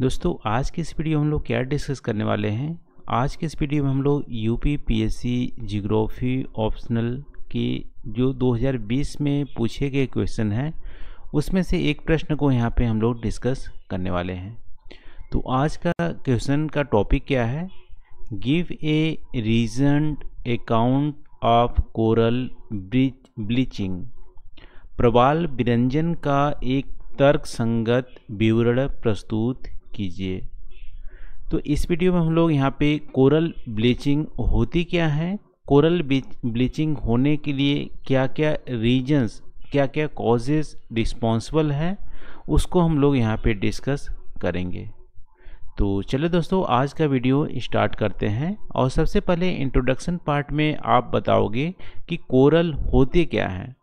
दोस्तों आज की इस वीडियो में हम लोग क्या डिस्कस करने वाले हैं आज के इस वीडियो में हम लोग यूपी पी जियोग्राफी ऑप्शनल के जो 2020 में पूछे गए क्वेश्चन हैं उसमें से एक प्रश्न को यहाँ पे हम लोग डिस्कस करने वाले हैं तो आज का क्वेश्चन का टॉपिक क्या है give a reason account of coral bleaching प्रवाल विरंजन का एक तर्कसंगत विवरण प्रस्तुत कीजिए तो इस वीडियो में हम लोग यहाँ पे कोरल ब्लीचिंग होती क्या है कोरल ब्लीचिंग होने के लिए क्या क्या रीजंस क्या क्या कॉजेज रिस्पॉन्सिबल है उसको हम लोग यहाँ पे डिस्कस करेंगे तो चलो दोस्तों आज का वीडियो स्टार्ट करते हैं और सबसे पहले इंट्रोडक्शन पार्ट में आप बताओगे कि कोरल होते क्या हैं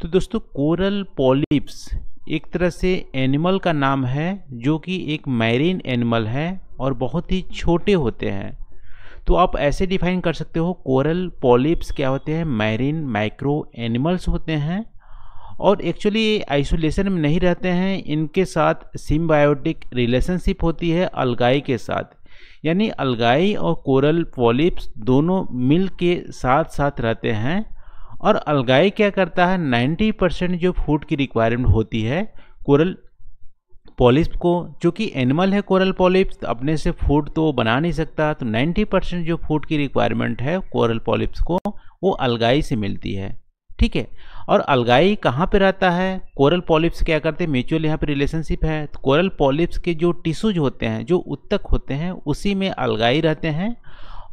तो दोस्तों कोरल पॉलिप्स एक तरह से एनिमल का नाम है जो कि एक मैरीन एनिमल है और बहुत ही छोटे होते हैं तो आप ऐसे डिफाइन कर सकते हो कोरल पॉलिप्स क्या होते हैं मैरीन माइक्रो एनिमल्स होते हैं और एक्चुअली आइसोलेशन में नहीं रहते हैं इनके साथ सिम्बायोटिक रिलेशनशिप होती है अलगाई के साथ यानी अलगाई और कोरल पॉलिप्स दोनों मिल के साथ साथ रहते हैं और अलगाई क्या करता है 90 परसेंट जो फूड की रिक्वायरमेंट होती है कोरल पॉलिप को जो एनिमल है कोरल पॉलिप्स तो अपने से फूड तो बना नहीं सकता तो 90 परसेंट जो फूड की रिक्वायरमेंट है कोरल पॉलिप्स को वो अलगाई से मिलती है ठीक है और अलगाई कहाँ पर रहता है कोरल पॉलिप्स क्या करते हैं म्यूचुअल यहाँ पर रिलेशनशिप है तो कोरल पॉलिप्स के जो टिश्यूज होते हैं जो उत्तक होते हैं उसी में अलगाई रहते हैं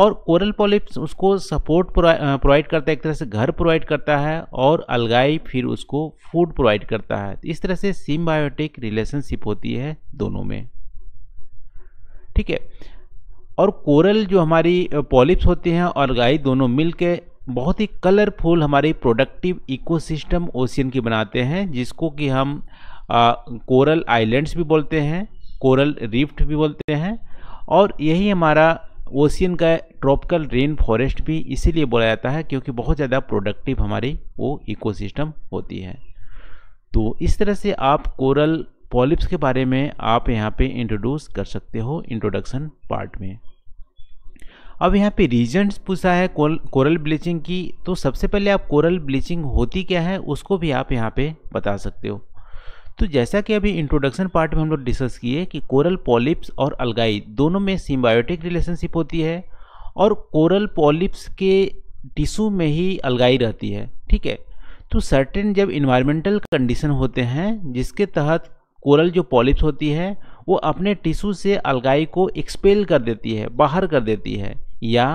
और कोरल पॉलिप्स उसको सपोर्ट प्रोवाइड करता है एक तरह से घर प्रोवाइड करता है और अलगाई फिर उसको फूड प्रोवाइड करता है इस तरह से सिम्बायोटिक रिलेशनशिप होती है दोनों में ठीक है और कोरल जो हमारी पॉलिप्स होती हैं और अलगाई दोनों मिल के बहुत ही कलरफुल हमारी प्रोडक्टिव इकोसिस्टम ओशियन की बनाते हैं जिसको कि हम आ, कोरल आइलैंड्स भी बोलते हैं कोरल रिफ्ट भी बोलते हैं और यही हमारा ओशियन का ट्रॉपिकल रेन फॉरेस्ट भी इसीलिए बोला जाता है क्योंकि बहुत ज़्यादा प्रोडक्टिव हमारी वो इकोसिस्टम होती है तो इस तरह से आप कोरल पॉलिप्स के बारे में आप यहाँ पे इंट्रोड्यूस कर सकते हो इंट्रोडक्शन पार्ट में अब यहाँ पे रीजन्स पूछा है कोरल ब्लीचिंग की तो सबसे पहले आप कोरल ब्लीचिंग होती क्या है उसको भी आप यहाँ पे बता सकते हो तो जैसा कि अभी इंट्रोडक्शन पार्ट में हम लोग डिस्कस किए कि कोरल पॉलिप्स और अलगाई दोनों में सिम्बायोटिक रिलेशनशिप होती है और कोरल पॉलिप्स के टिशू में ही अलगाई रहती है ठीक है तो सर्टेन जब इन्वायरमेंटल कंडीशन होते हैं जिसके तहत कोरल जो पॉलिप्स होती है वो अपने टिशू से अलगाई को एक्सपेल कर देती है बाहर कर देती है या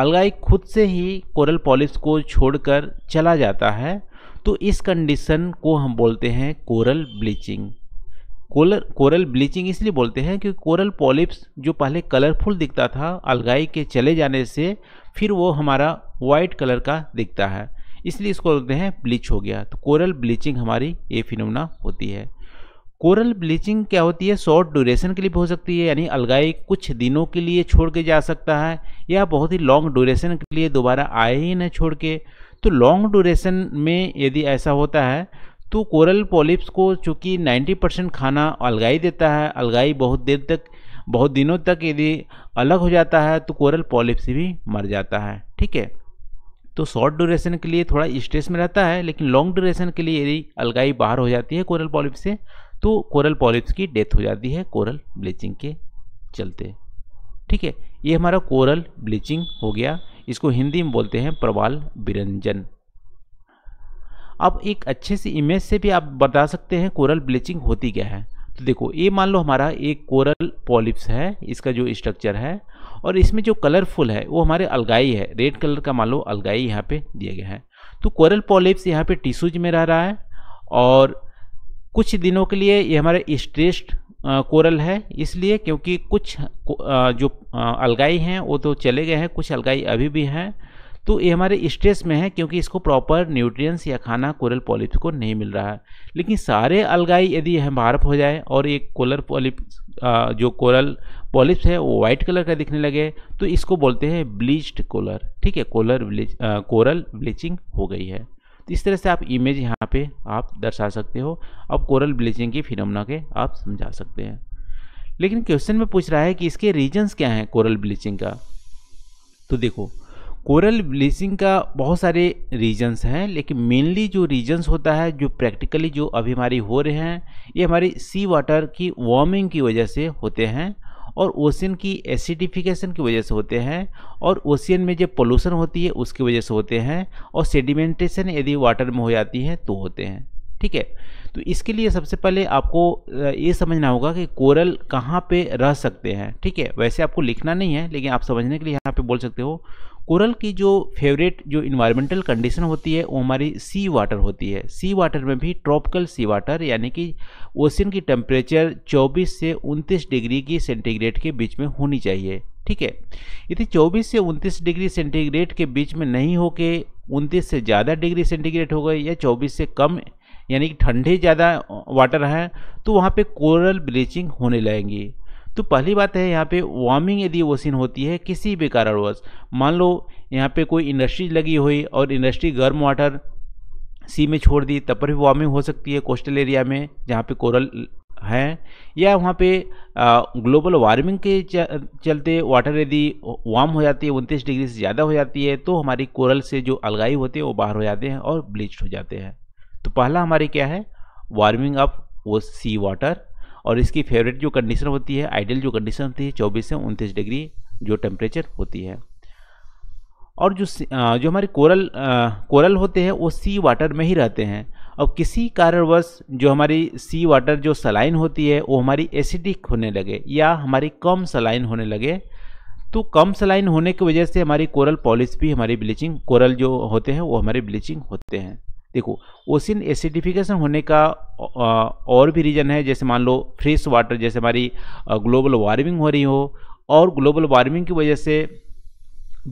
अलगाई खुद से ही कोरल पॉलिप्स को छोड़कर चला जाता है तो इस कंडीशन को हम बोलते हैं coral bleaching colour coral bleaching इसलिए बोलते हैं क्योंकि कोरल पॉलिप्स जो पहले कलरफुल दिखता था अलगाई के चले जाने से फिर वो हमारा वाइट कलर का दिखता है इसलिए इसको बोलते हैं ब्लीच हो गया तो कोरल ब्लीचिंग हमारी ये फिनमुना होती है कोरल ब्लीचिंग क्या होती है शॉर्ट ड्यूरेशन के लिए भी हो सकती है यानी अलगाई कुछ दिनों के लिए छोड़ के जा सकता है या बहुत ही लॉन्ग ड्यूरेशन के लिए दोबारा आए ही न छोड़ के तो लॉन्ग ड्यूरेशन में यदि ऐसा होता है तो कोरल पॉलिप्स को चूँकि 90 परसेंट खाना अलगाई देता है अलगाई बहुत देर तक बहुत दिनों तक यदि अलग हो जाता है तो कोरल पॉलिप्स भी मर जाता है ठीक है तो शॉर्ट ड्यूरेशन के लिए थोड़ा स्ट्रेस में रहता है लेकिन लॉन्ग ड्यूरेशन के लिए यदि अलगाई बाहर हो जाती है कोरल पॉलिप से तो कोरल पॉलिप्स की डेथ हो जाती है कोरल ब्लीचिंग के चलते ठीक है ये हमारा कोरल ब्लीचिंग हो गया इसको हिंदी में बोलते हैं प्रवाल विरंजन अब एक अच्छे सी इमेज से भी आप बता सकते हैं कोरल ब्लीचिंग होती क्या है तो देखो ये मान लो हमारा एक कोरल पॉलिप्स है इसका जो स्ट्रक्चर है और इसमें जो कलरफुल है वो हमारे अलगाई है रेड कलर का मान लो अलगाई यहाँ पे दिया गया है तो कोरल पॉलिप्स यहाँ पे टिश्यूज में रह रहा है और कुछ दिनों के लिए ये हमारे स्ट्रेस्ड कोरल है इसलिए क्योंकि कुछ जो अलगाई हैं वो तो चले गए हैं कुछ अलगाई अभी भी हैं तो ये हमारे स्ट्रेस में है क्योंकि इसको प्रॉपर न्यूट्रिएंट्स या खाना कोरल पॉलिप को नहीं मिल रहा है लेकिन सारे अलगाई यदि यह बारफ हो जाए और एक कोलर पॉलिप जो कोरल पॉलिप्स है वो व्हाइट कलर का दिखने लगे तो इसको बोलते हैं ब्लीच्ड कोलर ठीक है कोलर ब्लीच कोरल ब्लीचिंग हो गई है तो इस तरह से आप इमेज यहाँ पे आप दर्शा सकते हो अब कोरल ब्लीचिंग की फिनमुना के आप समझा सकते हैं लेकिन क्वेश्चन में पूछ रहा है कि इसके रीजन्स क्या हैं कोरल ब्लीचिंग का तो देखो कोरल ब्लीचिंग का बहुत सारे रीजन्स हैं लेकिन मेनली जो रीजन्स होता है जो प्रैक्टिकली जो अभी हमारी हो रहे हैं ये हमारी सी वाटर की वार्मिंग की वजह से होते हैं और ओशियन की एसिडिफिकेशन की वजह से होते हैं और ओशियन में जो पोल्यूशन होती है उसकी वजह से होते हैं और सेडिमेंटेशन यदि वाटर में हो जाती है तो होते हैं ठीक है तो इसके लिए सबसे पहले आपको ये समझना होगा कि कोरल कहाँ पे रह सकते हैं ठीक है वैसे आपको लिखना नहीं है लेकिन आप समझने के लिए यहाँ पे बोल सकते हो कोरल की जो फेवरेट जो इन्वायरमेंटल कंडीशन होती है वो हमारी सी वाटर होती है सी वाटर में भी ट्रॉपिकल सी वाटर यानी कि ओशन की टेम्परेचर 24 से 29 डिग्री की सेंटीग्रेड के बीच में होनी चाहिए ठीक है यदि 24 से 29 डिग्री सेंटीग्रेड के बीच में नहीं हो के 29 से ज़्यादा डिग्री सेंटीग्रेड हो गए या 24 से कम यानी कि ठंडे ज़्यादा वाटर हैं तो वहाँ पे कोरल ब्लीचिंग होने लगेंगी तो पहली बात है यहाँ पे वार्मिंग यदि वो सीन होती है किसी भी कारणवश मान लो यहाँ पे कोई इंडस्ट्री लगी हुई और इंडस्ट्री गर्म वाटर सी में छोड़ दी तब पर भी वार्मिंग हो सकती है कोस्टल एरिया में जहाँ पे कोरल हैं या वहाँ पे आ, ग्लोबल वार्मिंग के चलते वाटर यदि वार्म हो जाती है उनतीस डिग्री से ज़्यादा हो जाती है तो हमारी कोरल से जो अलगाई होते हैं वो बाहर हो जाते हैं और ब्लीच हो जाते हैं तो पहला हमारी क्या है वार्मिंग अप वो सी वाटर और इसकी फेवरेट जो कंडीशन होती है आइडियल जो कंडीशन होती है चौबीस से उनतीस डिग्री जो टेम्परेचर होती है और जो जो हमारे कोरल कोरल होते हैं वो सी वाटर में ही रहते हैं और किसी कारणवश जो हमारी सी वाटर जो सलाइन होती है वो हमारी एसिडिक होने लगे या हमारी कम सलाइन होने लगे तो कम सलाइन होने की वजह से हमारी कोरल पॉलिस भी हमारी ब्लीचिंग कोरल जो होते हैं वो हमारी ब्लीचिंग होते हैं देखो ओसिन एसिडिफिकेशन होने का और भी रीज़न है जैसे मान लो फ्रेश वाटर जैसे हमारी ग्लोबल वार्मिंग हो रही हो और ग्लोबल वार्मिंग की वजह से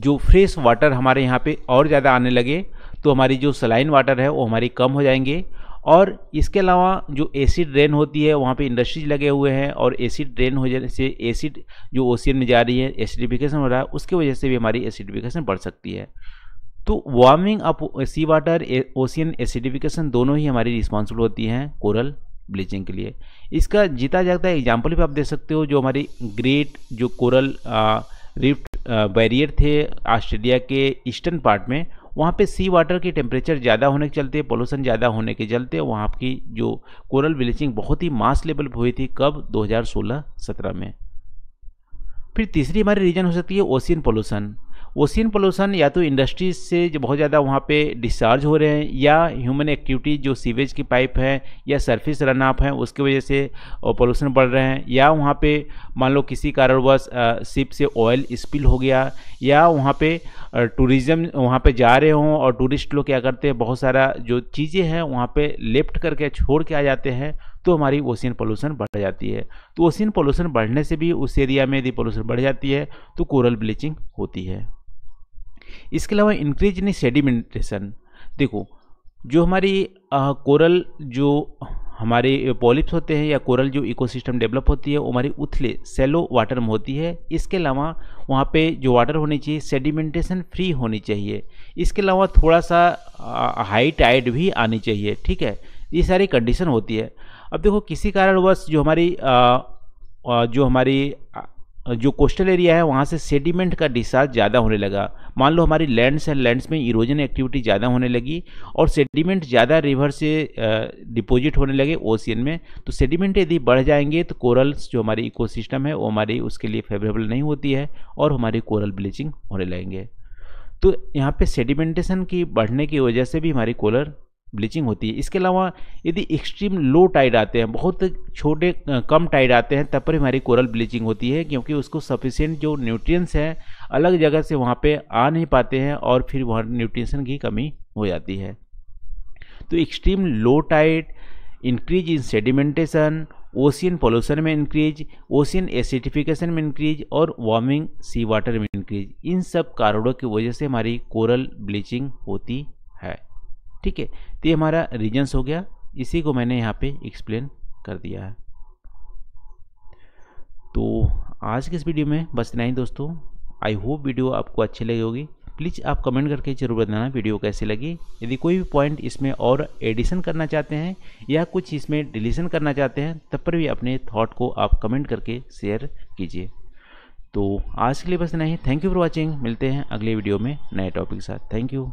जो फ्रेश वाटर हमारे यहाँ पे और ज़्यादा आने लगे तो हमारी जो सलाइन वाटर है वो हमारी कम हो जाएंगे और इसके अलावा जो एसिड रेन होती है वहाँ पे इंडस्ट्रीज लगे हुए हैं और एसिड रेन हो जाने से एसिड जो ओशियन में जा रही है एसिडिफिकेशन हो रहा है उसकी वजह से भी हमारी एसिडिफिकेशन बढ़ सकती है तो warming up sea water ocean acidification दोनों ही हमारी रिस्पॉन्सिबल होती हैं कोरल ब्लीचिंग के लिए इसका जीता जाता एग्जाम्पल भी आप देख सकते हो जो हमारी ग्रेट जो कोरल रिफ्ट बैरियर थे ऑस्ट्रेलिया के ईस्टर्न पार्ट में वहाँ पे सी वाटर की टेम्परेचर ज़्यादा होने के चलते पोल्यूशन ज़्यादा होने के चलते वहाँ की जो कोरल ब्लीचिंग बहुत ही मास लेवल पर हुई थी कब 2016-17 में फिर तीसरी हमारी रीजन हो सकती है ओशियन पोल्यूशन ओशियन पोल्यूशन या तो इंडस्ट्रीज से जो बहुत ज़्यादा वहाँ पे डिस्चार्ज हो रहे हैं या ह्यूमन एक्टिविटी जो सीवेज की पाइप है या सरफेस रन ऑफ है उसकी वजह से पोल्यूशन बढ़ रहे हैं या वहाँ पे मान लो किसी कारणवश शिप से ऑयल स्पिल हो गया या वहाँ पे टूरिज़्म वहाँ पे जा रहे हों और टूरिस्ट लोग क्या करते हैं बहुत सारा जो चीज़ें हैं वहाँ पे लेफ्ट करके छोड़ के आ जाते हैं तो हमारी ओशियन पोल्यूशन बढ़ जाती है तो ओशियन पोल्यूशन बढ़ने से भी उस एरिया में यदि पोल्यूशन बढ़ जाती है तो कोरल ब्लीचिंग होती है इसके अलावा इंक्रीज इन सेडिमेंटेशन देखो जो हमारी आ, कोरल जो हमारे पॉलिप्स होते हैं या कोरल जो इकोसिस्टम डेवलप होती है वो हमारी उथले सेलो वाटर में होती है इसके अलावा वहाँ पे जो वाटर होनी चाहिए सेडिमेंटेशन फ्री होनी चाहिए इसके अलावा थोड़ा सा हाई टाइड भी आनी चाहिए ठीक है ये सारी कंडीशन होती है अब देखो किसी कारणवश जो हमारी जो हमारी जो कोस्टल एरिया है वहाँ से सेडिमेंट का डिस्चार्ज ज़्यादा होने लगा मान लो हमारी लैंड्स एंड लैंड्स में इरोजन एक्टिविटी ज़्यादा होने लगी और सेडिमेंट ज़्यादा रिवर से डिपॉजिट होने लगे ओशियन में तो सेडिमेंट यदि बढ़ जाएंगे तो कोरल्स जो हमारी इकोसिस्टम है वो हमारी उसके लिए फेवरेबल नहीं होती है और हमारी कोरल ब्लीचिंग होने लगेंगे तो यहाँ पे सेडिमेंटेशन की बढ़ने की वजह से भी हमारी कोलर ब्लीचिंग होती है इसके अलावा यदि एक्सट्रीम लो टाइड आते हैं बहुत छोटे कम टाइड आते हैं तब पर हमारी कोरल ब्लीचिंग होती है क्योंकि उसको सफिशियंट जो न्यूट्रिएंट्स हैं अलग जगह से वहाँ पे आ नहीं पाते हैं और फिर वहाँ न्यूट्रिशन की कमी हो जाती है तो extreme low tide increase in sedimentation ocean pollution में इंक्रीज ओशियन एसिडिफिकेशन में इंक्रीज और वार्मिंग सी वाटर में इंक्रीज इन सब कारणों की वजह से हमारी कोरल ब्लीचिंग होती है ठीक है तो ये हमारा रीजन्स हो गया इसी को मैंने यहाँ पे एक्सप्लेन कर दिया है तो आज के इस वीडियो में बस इतना ही दोस्तों आई होप वीडियो आपको अच्छी लगी होगी प्लीज़ आप कमेंट करके जरूर बताना वीडियो कैसे लगी यदि कोई भी पॉइंट इसमें और एडिशन करना चाहते हैं या कुछ इसमें डिलीशन करना चाहते हैं तब पर भी अपने थॉट को आप कमेंट करके शेयर कीजिए तो आज के लिए बस इतना ही थैंक यू फॉर वॉचिंग मिलते हैं अगले वीडियो में नए टॉपिक के साथ थैंक यू